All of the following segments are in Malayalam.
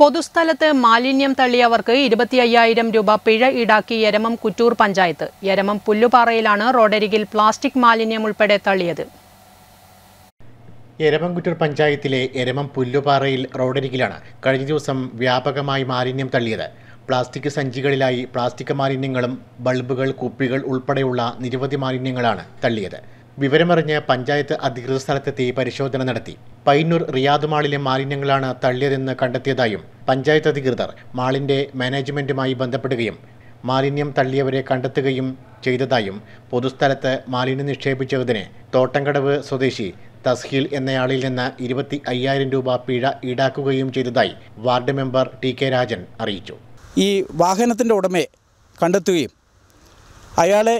പൊതുസ്ഥലത്ത് മാലിന്യം തള്ളിയവർക്ക് ഇരുപത്തി അയ്യായിരം രൂപ പിഴ ഈടാക്കി യരമം കുറ്റൂർ പഞ്ചായത്ത് യരമം പുല്ലുപാറയിലാണ് റോഡരികിൽ പ്ലാസ്റ്റിക് മാലിന്യം ഉൾപ്പെടെ തള്ളിയത് എരമംകുറ്റൂർ പഞ്ചായത്തിലെ എരമം പുല്ലുപാറയിൽ റോഡരികിലാണ് കഴിഞ്ഞ ദിവസം വ്യാപകമായി മാലിന്യം തള്ളിയത് പ്ലാസ്റ്റിക് സഞ്ചികളിലായി പ്ലാസ്റ്റിക് മാലിന്യങ്ങളും ബൾബുകൾ കുപ്പികൾ ഉൾപ്പെടെയുള്ള നിരവധി മാലിന്യങ്ങളാണ് തള്ളിയത് വിവരമറിഞ്ഞ് പഞ്ചായത്ത് അധികൃതർ സ്ഥലത്തെത്തി പരിശോധന നടത്തി പൈന്നൂർ റിയാദ് മാളിലെ മാലിന്യങ്ങളാണ് തള്ളിയതെന്ന് കണ്ടെത്തിയതായും പഞ്ചായത്ത് അധികൃതർ മാളിന്റെ മാനേജ്മെന്റുമായി ബന്ധപ്പെടുകയും മാലിന്യം തള്ളിയവരെ കണ്ടെത്തുകയും ചെയ്തതായും പൊതുസ്ഥലത്ത് മാലിന്യം നിക്ഷേപിച്ചതിന് തോട്ടംകടവ് സ്വദേശി തസ്ഹീൽ എന്നയാളിൽ നിന്ന് ഇരുപത്തി അയ്യായിരം രൂപ പിഴ ഈടാക്കുകയും ചെയ്തതായി ward member T K Rajan അറിയിച്ചു ഈ വാഹനത്തിൻ്റെ ഉടമയെ കണ്ടെത്തുകയും അയാളെ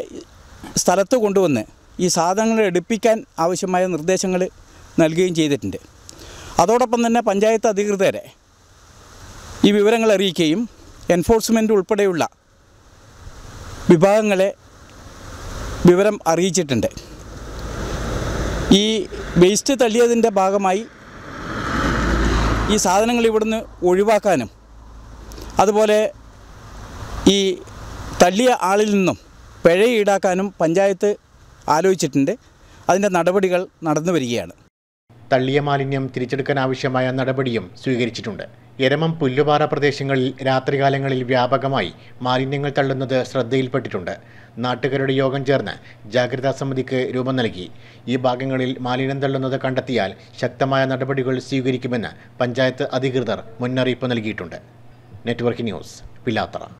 സ്ഥലത്ത് കൊണ്ടുവന്ന് ഈ സാധനങ്ങൾ എടുപ്പിക്കാൻ ആവശ്യമായ നിർദ്ദേശങ്ങൾ നൽകുകയും ചെയ്തിട്ടുണ്ട് അതോടൊപ്പം തന്നെ പഞ്ചായത്ത് അധികൃതരെ ഈ വിവരങ്ങൾ അറിയിക്കുകയും എൻഫോഴ്സ്മെൻറ്റ് ഉൾപ്പെടെയുള്ള വിഭാഗങ്ങളെ വിവരം അറിയിച്ചിട്ടുണ്ട് ഈ വേസ്റ്റ് തള്ളിയതിൻ്റെ ഭാഗമായി ഈ സാധനങ്ങൾ ഇവിടുന്ന് ഒഴിവാക്കാനും അതുപോലെ ഈ തള്ളിയ ആളിൽ നിന്നും പിഴ ഈടാക്കാനും പഞ്ചായത്ത് ആലോചിച്ചിട്ടുണ്ട് അതിൻ്റെ നടപടികൾ നടന്നു വരികയാണ് തള്ളിയ മാലിന്യം തിരിച്ചെടുക്കാൻ ആവശ്യമായ നടപടിയും സ്വീകരിച്ചിട്ടുണ്ട് എരമം പുല്ലുപാറ പ്രദേശങ്ങളിൽ രാത്രികാലങ്ങളിൽ വ്യാപകമായി മാലിന്യങ്ങൾ തള്ളുന്നത് ശ്രദ്ധയിൽപ്പെട്ടിട്ടുണ്ട് നാട്ടുകാരുടെ യോഗം ചേർന്ന് ജാഗ്രതാ സമിതിക്ക് രൂപം നൽകി ഈ ഭാഗങ്ങളിൽ മാലിന്യം തള്ളുന്നത് കണ്ടെത്തിയാൽ ശക്തമായ നടപടികൾ സ്വീകരിക്കുമെന്ന് പഞ്ചായത്ത് അധികൃതർ മുന്നറിയിപ്പ് നൽകിയിട്ടുണ്ട് നെറ്റ്വർക്ക് ന്യൂസ് പിലാത്തറ